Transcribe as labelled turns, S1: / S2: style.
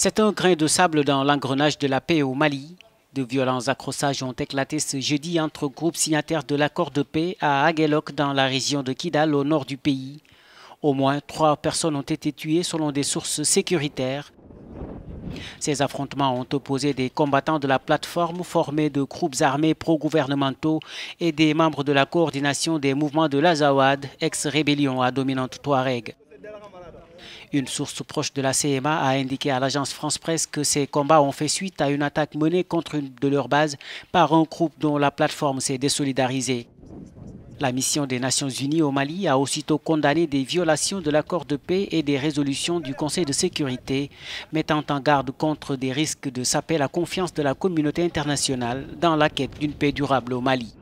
S1: C'est un grain de sable dans l'engrenage de la paix au Mali. De violents accrochages ont éclaté ce jeudi entre groupes signataires de l'accord de paix à Aguelok dans la région de Kidal au nord du pays. Au moins trois personnes ont été tuées selon des sources sécuritaires. Ces affrontements ont opposé des combattants de la plateforme formée de groupes armés pro-gouvernementaux et des membres de la coordination des mouvements de l'Azawad, ex-rébellion à dominante Touareg. Une source proche de la CMA a indiqué à l'agence France-Presse que ces combats ont fait suite à une attaque menée contre une de leurs bases par un groupe dont la plateforme s'est désolidarisée. La mission des Nations Unies au Mali a aussitôt condamné des violations de l'accord de paix et des résolutions du Conseil de sécurité, mettant en garde contre des risques de saper la confiance de la communauté internationale dans la quête d'une paix durable au Mali.